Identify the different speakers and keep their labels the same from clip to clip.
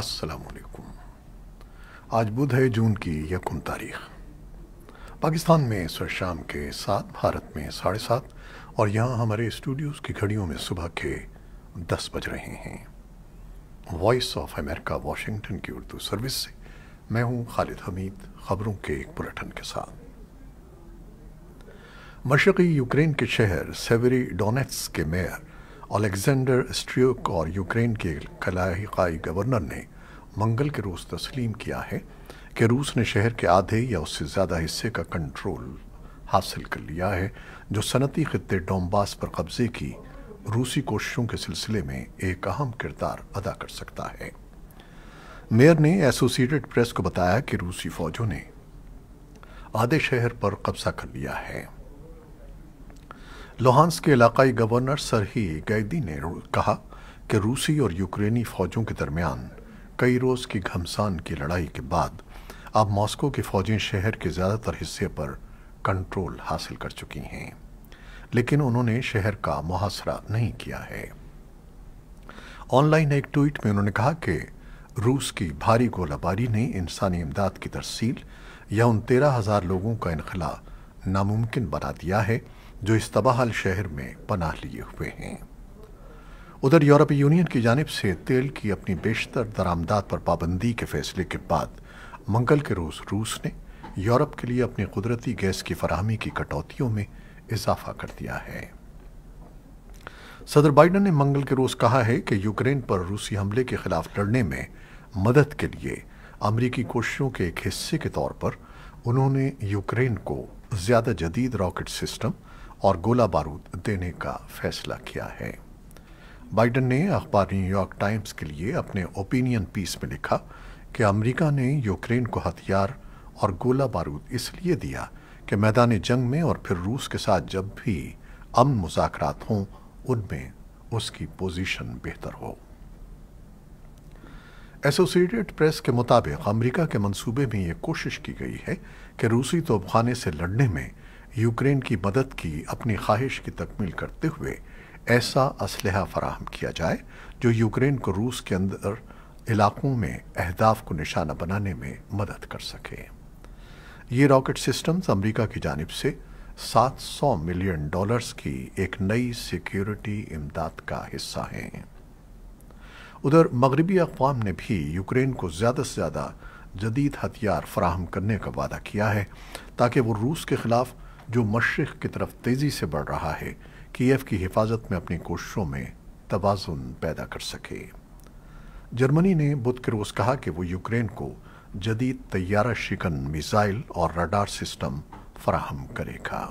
Speaker 1: السلام علیکم آج بدھ ہے جون کی یکم تاریخ پاکستان میں سر شام کے ساتھ بھارت میں ساڑھے سات اور یہاں ہمارے اسٹوڈیوز کی گھڑیوں میں صبح کے دس بج رہے ہیں وائس آف امریکہ واشنگٹن کی اردو سروس سے میں ہوں خالد حمید خبروں کے ایک بلٹن کے ساتھ مشرقی یوکرین کے شہر سیوری ڈونیٹس کے میئر الیگزینڈر اسٹریوک اور یوکرین کے کلحقائی گورنر نے منگل کے روز تسلیم کیا ہے کہ روس نے شہر کے آدھے یا اس سے زیادہ حصے کا کنٹرول حاصل کر لیا ہے جو صنعتی خطے ڈومباس پر قبضے کی روسی کوششوں کے سلسلے میں ایک اہم کردار ادا کر سکتا ہے میئر نے ایسوسیٹڈ پریس کو بتایا کہ روسی فوجوں نے آدھے شہر پر قبضہ کر لیا ہے لوہانس کے علاقائی گورنر سرحی گیدی نے کہا کہ روسی اور یوکرینی فوجوں کے درمیان کئی روز کی گھمسان کی لڑائی کے بعد اب ماسکو کی فوجیں شہر کے زیادہ تر حصے پر کنٹرول حاصل کر چکی ہیں لیکن انہوں نے شہر کا محاصرہ نہیں کیا ہے آن لائن ایک ٹویٹ میں انہوں نے کہا کہ روس کی بھاری گولہ باری نے انسانی امداد کی ترسیل یا ان تیرہ ہزار لوگوں کا انخلا ناممکن بنا دیا ہے جو اس تباہل شہر میں پناہ لیے ہوئے ہیں ادھر یورپی یونین کی جانب سے تیل کی اپنی بیشتر درآمدات پر پابندی کے فیصلے کے بعد منگل کے روز روس نے یورپ کے لیے اپنی قدرتی گیس کی فراہمی کی کٹوتیوں میں اضافہ کر دیا ہے صدر بائیڈن نے منگل کے روز کہا ہے کہ یوکرین پر روسی حملے کے خلاف لڑنے میں مدد کے لیے امریکی کوششوں کے ایک حصے کے طور پر انہوں نے یوکرین کو زیادہ جدید راکٹ سسٹم اور گولہ بارود دینے کا فیصلہ کیا ہے بائیڈن نے اخبار نیو یارک ٹائمز کے لیے اپنے اوپینین پیس میں لکھا کہ امریکہ نے یوکرین کو ہتھیار اور گولہ بارود اس لیے دیا کہ میدان جنگ میں اور پھر روس کے ساتھ جب بھی امن مذاکرات ہوں ان میں اس کی پوزیشن بہتر ہو ایسوسیٹڈ پریس کے مطابق امریکہ کے منصوبے میں یہ کوشش کی گئی ہے کہ روسی تو سے لڑنے میں یوکرین کی مدد کی اپنی خواہش کی تکمیل کرتے ہوئے ایسا اسلحہ فراہم کیا جائے جو یوکرین کو روس کے اندر علاقوں میں اہداف کو نشانہ بنانے میں مدد کر سکے یہ راکٹ سسٹمز امریکہ کی جانب سے سات سو ملین ڈالرز کی ایک نئی سیکیورٹی امداد کا حصہ ہیں ادھر مغربی اقوام نے بھی یوکرین کو زیادہ سے زیادہ جدید ہتھیار فراہم کرنے کا وعدہ کیا ہے تاکہ وہ روس کے خلاف جو مشرق کی طرف تیزی سے بڑھ رہا ہے کیف کی حفاظت میں اپنی کوششوں میں توازن پیدا کر سکے جرمنی نے بدھ کے روز کہا کہ وہ یوکرین کو جدید طیارہ شکن میزائل اور رڈار سسٹم فراہم کرے گا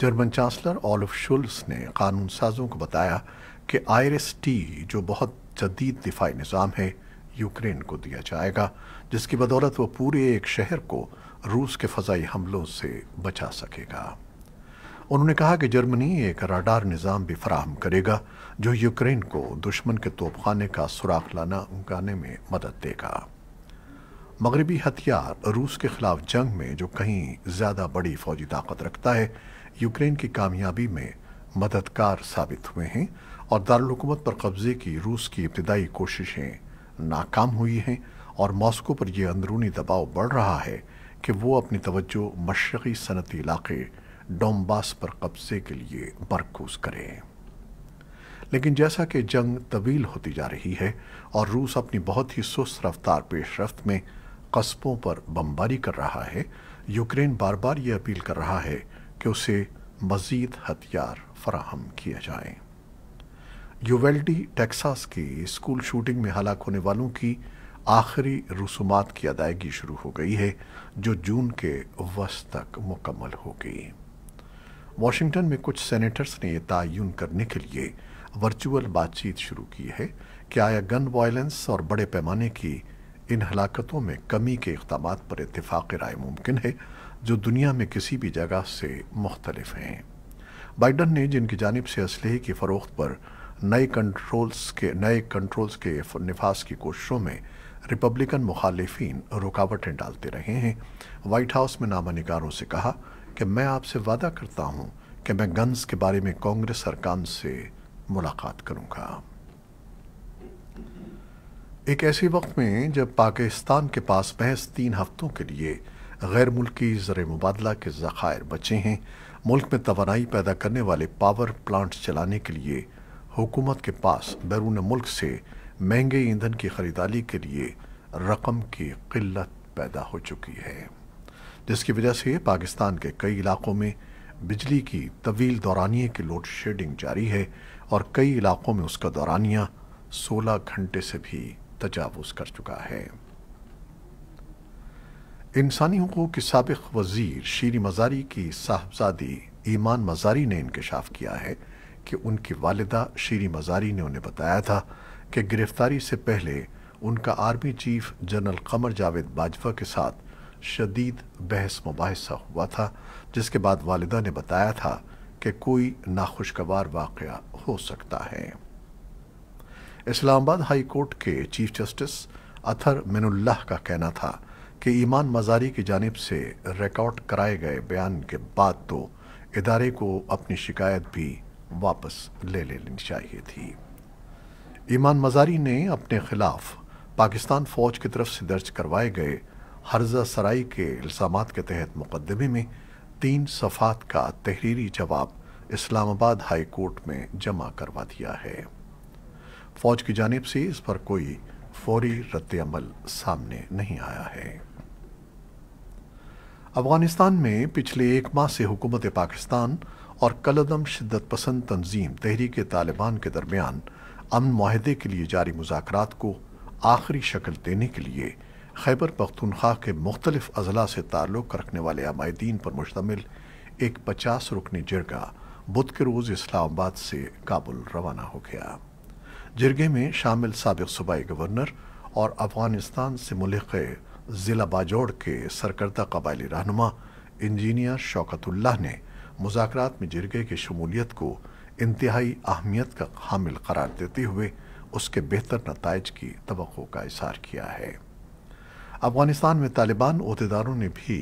Speaker 1: جرمن چانسلر اولف شولز نے قانون سازوں کو بتایا کہ آئرس ٹی جو بہت جدید دفاعی نظام ہے یوکرین کو دیا جائے گا جس کی بدولت وہ پورے ایک شہر کو روس کے فضائی حملوں سے بچا سکے گا انہوں نے کہا کہ جرمنی ایک راڈار نظام بھی فراہم کرے گا جو یوکرین کو دشمن کے توپ خانے کا لانا سوراخانے میں مدد دے گا مغربی ہتھیار روس کے خلاف جنگ میں جو کہیں زیادہ بڑی فوجی طاقت رکھتا ہے یوکرین کی کامیابی میں مددگار ثابت ہوئے ہیں اور دارالحکومت پر قبضے کی روس کی ابتدائی کوششیں ناکام ہوئی ہیں اور ماسکو پر یہ اندرونی دباؤ بڑھ رہا ہے کہ وہ اپنی توجہ مشرقی صنعتی علاقے ڈومباس پر قبضے کے لیے مرکوز کرے لیکن جیسا کہ جنگ طویل ہوتی جا رہی ہے اور روس اپنی بہت ہی سست رفتار پیش رفت میں قصبوں پر بمباری کر رہا ہے یوکرین بار بار یہ اپیل کر رہا ہے کہ اسے مزید ہتھیار فراہم کیا جائیں یوویلڈی ٹیکساس کی اسکول شوٹنگ میں ہلاک ہونے والوں کی آخری رسومات کی ادائیگی شروع ہو گئی ہے جو جون کے وسط تک مکمل ہو گئی واشنگٹن میں کچھ سینیٹرز نے یہ تعین کرنے کے لیے ورچوئل بات چیت شروع کی ہے کہ آیا گن وائلنس اور بڑے پیمانے کی ان ہلاکتوں میں کمی کے اقدامات پر اتفاق رائے ممکن ہے جو دنیا میں کسی بھی جگہ سے مختلف ہیں بائیڈن نے جن کی جانب سے اسلحے کی فروخت پر نئے کنٹرولز کے نفاذ کی کوششوں میں ریپبلکن مخالفین رکاوٹیں ڈالتے رہے ہیں وائٹ ہاؤس میں نامہ نگاروں سے کہا کہ میں آپ سے وعدہ کرتا ہوں کہ میں گنز کے بارے میں کانگریس ارکان سے ملاقات کروں گا ایک ایسے وقت میں جب پاکستان کے پاس بحث تین ہفتوں کے لیے غیر ملکی زر مبادلہ کے ذخائر بچے ہیں ملک میں توانائی پیدا کرنے والے پاور پلانٹس چلانے کے لیے حکومت کے پاس بیرون ملک سے مہنگے ایندھن کی خریداری کے لیے رقم کی قلت پیدا ہو چکی ہے جس کی وجہ سے پاکستان کے کئی علاقوں میں بجلی کی طویل دورانیے کی لوڈ شیڈنگ جاری ہے اور کئی علاقوں میں اس کا دورانیہ سولہ گھنٹے سے بھی تجاوز کر چکا ہے انسانی حقوق کے سابق وزیر شیریں مزاری کی صاحبزادی ایمان مزاری نے انکشاف کیا ہے کہ ان کی والدہ شیری مزاری نے انہیں بتایا تھا کہ گرفتاری سے پہلے ان کا army chief general Qamar Javed Bajwa کے ساتھ شدید بحث مباحثہ ہوا تھا جس کے بعد والدہ نے بتایا تھا کہ کوئی ناخوشگوار واقعہ ہو سکتا ہے اسلام آباد ہائی کورٹ کے chief justice Athar Minallah کا کہنا تھا کہ ایمان مزاری کی جانب سے ریکارڈ کرائے گئے بیان کے بعد تو ادارے کو اپنی شکایت بھی واپس لے لینی چاہیے تھی ایمان مزاری نے اپنے خلاف پاکستان فوج کی طرف سے درج کروائے گئے حرزہ سرائی کے الزامات کے تحت مقدمے میں تین صفحات کا تحریری جواب اسلام آباد ہائی کورٹ میں جمع کروا دیا ہے فوج کی جانب سے اس پر کوئی فوری رد عمل سامنے نہیں آیا ہے افغانستان میں پچھلے ایک ماہ سے حکومت پاکستان اور کلدم شدت پسند تنظیم تحریک طالبان کے درمیان امن معاہدے کے لیے جاری مذاکرات کو آخری شکل دینے کے لیے خیبر پختونخوا کے مختلف اضلاع سے تعلق رکھنے والے عمائدین پر مشتمل ایک پچاس رکنی جرگا بدھ کے روز اسلام آباد سے کابل روانہ ہو گیا جرگے میں شامل سابق صوبائی گورنر اور افغانستان سے ملحق ضلع باجوڑ کے سرکردہ قبائلی رہنما انجینئر شوکت اللہ نے مذاکرات میں جرگے کی شمولیت کو انتہائی اہمیت کا حامل قرار دیتے ہوئے اس کے بہتر نتائج کی توقع کا اظہار کیا ہے افغانستان میں طالبان عہدیداروں نے بھی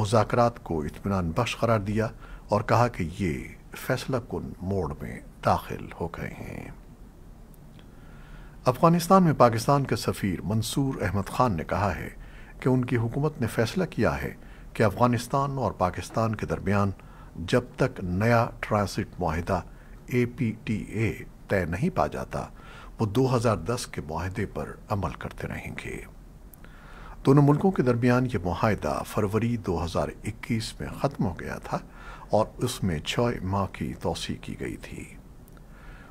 Speaker 1: مذاکرات کو اطمینان بخش قرار دیا اور کہا کہ یہ فیصلہ کن موڑ میں داخل ہو گئے ہیں افغانستان میں پاکستان کے سفیر منصور احمد خان نے کہا ہے کہ ان کی حکومت نے فیصلہ کیا ہے کہ افغانستان اور پاکستان کے درمیان جب تک نیا ٹرانسٹ معاہدہ اے پی ٹی اے طے نہیں پا جاتا وہ دو ہزار دس کے معاہدے پر عمل کرتے رہیں گے دونوں ملکوں کے درمیان یہ معاہدہ فروری دو ہزار اکیس میں ختم ہو گیا تھا اور اس میں چھ ماہ کی توسیع کی گئی تھی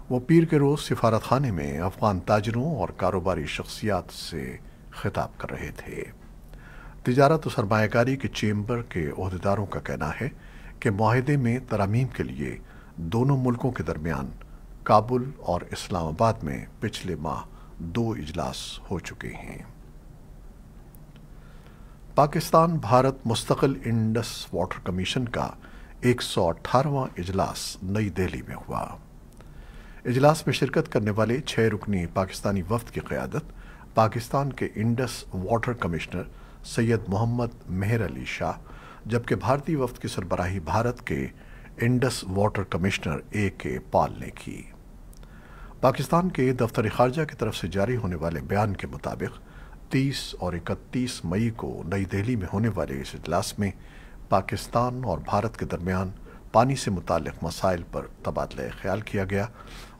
Speaker 1: وہ پیر کے روز سفارت خانے میں افغان تاجروں اور کاروباری شخصیات سے خطاب کر رہے تھے تجارت و سرمایہ کاری کے چیمبر کے عہدیداروں کا کہنا ہے کہ معاہدے میں ترامیم کے لیے دونوں ملکوں کے درمیان کابل اور اسلام آباد میں پچھلے ماہ دو اجلاس ہو چکے ہیں پاکستان بھارت مستقل انڈس کمیشن کا ایک سو اٹھارہواں اجلاس نئی دہلی میں ہوا اجلاس میں شرکت کرنے والے چھ رکنی پاکستانی وفد کی قیادت پاکستان کے انڈس واٹر کمیشنر سید محمد مہر علی شاہ جبکہ بھارتی وفد کی سربراہی بھارت کے انڈس واٹر کمشنر اے کے پال نے کی پاکستان کے دفتر خارجہ کی طرف سے جاری ہونے والے بیان کے مطابق تیس اور اکتیس مئی کو نئی دہلی میں ہونے والے اس اجلاس میں پاکستان اور بھارت کے درمیان پانی سے متعلق مسائل پر تبادلہ خیال کیا گیا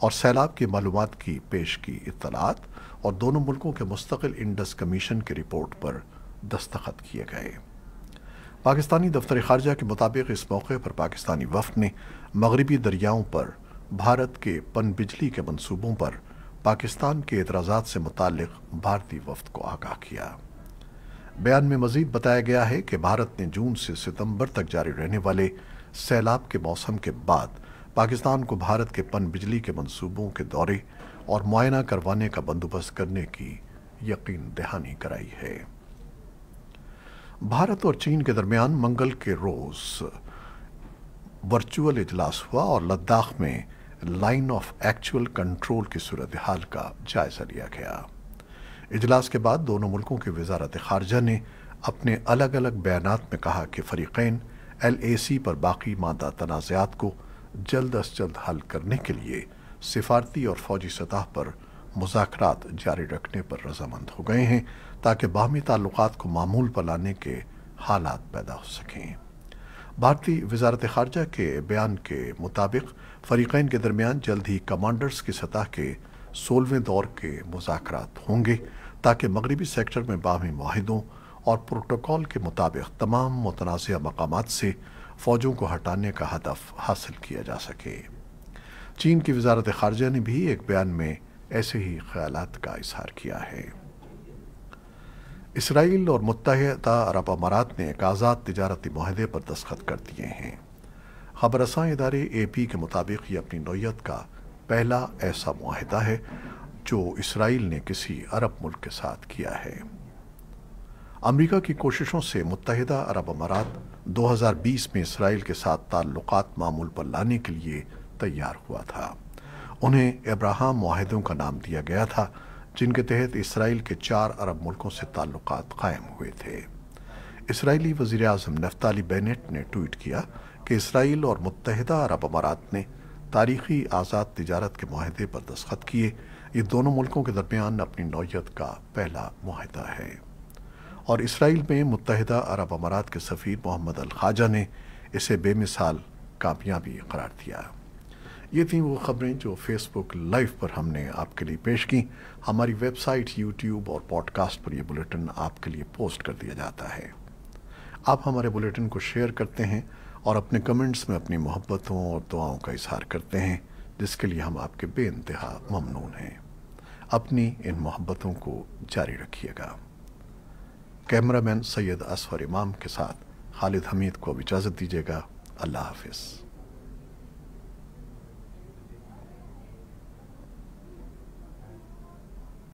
Speaker 1: اور سیلاب کی معلومات کی پیش کی اطلاعات اور دونوں ملکوں کے مستقل انڈس کمیشن کی رپورٹ پر دستخط کیے گئے پاکستانی دفتر خارجہ کے مطابق اس موقع پر پاکستانی وفد نے مغربی دریاؤں پر بھارت کے پن بجلی کے منصوبوں پر پاکستان کے اعتراضات سے متعلق بھارتی وفد کو آگاہ کیا بیان میں مزید بتایا گیا ہے کہ بھارت نے جون سے ستمبر تک جاری رہنے والے سیلاب کے موسم کے بعد پاکستان کو بھارت کے پن بجلی کے منصوبوں کے دورے اور معائنہ کروانے کا بندوبست کرنے کی یقین دہانی کرائی ہے بھارت اور چین کے درمیان منگل کے روز ورچوئل اجلاس ہوا اور لداخ میں لائن آف ایکچول کنٹرول کی صورتحال کا جائزہ لیا گیا اجلاس کے بعد دونوں ملکوں کے وزارت خارجہ نے اپنے الگ الگ بیانات میں کہا کہ فریقین ایل اے سی پر باقی مادہ تنازعات کو جلد از جلد حل کرنے کے لیے سفارتی اور فوجی سطح پر مذاکرات جاری رکھنے پر رضامند ہو گئے ہیں تاکہ باہمی تعلقات کو معمول پلانے کے حالات پیدا ہو سکیں بھارتی وزارت خارجہ کے بیان کے مطابق فریقین کے درمیان جلد ہی کمانڈرز کی سطح کے سولہویں دور کے مذاکرات ہوں گے تاکہ مغربی سیکٹر میں باہمی معاہدوں اور پروٹوکال کے مطابق تمام متنازعہ مقامات سے فوجوں کو ہٹانے کا ہدف حاصل کیا جا سکے چین کی وزارت خارجہ نے بھی ایک بیان میں ایسے ہی خیالات کا اظہار کیا ہے اسرائیل اور متحدہ عرب امارات نے ایک آزاد تجارتی معاہدے پر دستخط کر دیے ہیں خبر رساں ادارے اے پی کے مطابق یہ اپنی نوعیت کا پہلا ایسا معاہدہ ہے جو اسرائیل نے کسی عرب ملک کے ساتھ کیا ہے امریکہ کی کوششوں سے متحدہ عرب امارات دو ہزار بیس میں اسرائیل کے ساتھ تعلقات معمول پر لانے کے لیے تیار ہوا تھا انہیں ابراہم معاہدوں کا نام دیا گیا تھا جن کے تحت اسرائیل کے چار عرب ملکوں سے تعلقات قائم ہوئے تھے اسرائیلی وزیر اعظم نفتالی بینٹ نے ٹویٹ کیا کہ اسرائیل اور متحدہ عرب امارات نے تاریخی آزاد تجارت کے معاہدے پر دستخط کیے یہ دونوں ملکوں کے درمیان اپنی نوعیت کا پہلا معاہدہ ہے اور اسرائیل میں متحدہ عرب امارات کے سفیر محمد الخواجہ نے اسے بے مثال کامیابی قرار دیا یہ تھیں وہ خبریں جو فیس بک لائیو پر ہم نے آپ کے لیے پیش کیں ہماری ویب سائٹ یوٹیوب اور پوڈ کاسٹ پر یہ بلیٹن آپ کے لیے پوسٹ کر دیا جاتا ہے آپ ہمارے بلیٹن کو شیئر کرتے ہیں اور اپنے کمنٹس میں اپنی محبتوں اور دعاؤں کا اظہار کرتے ہیں جس کے لیے ہم آپ کے بے انتہا ممنون ہیں اپنی ان محبتوں کو جاری رکھیے گا کیمرہ مین سید امام کے ساتھ خالد حمید کو اب اجازت دیجیے گا اللہ حافظ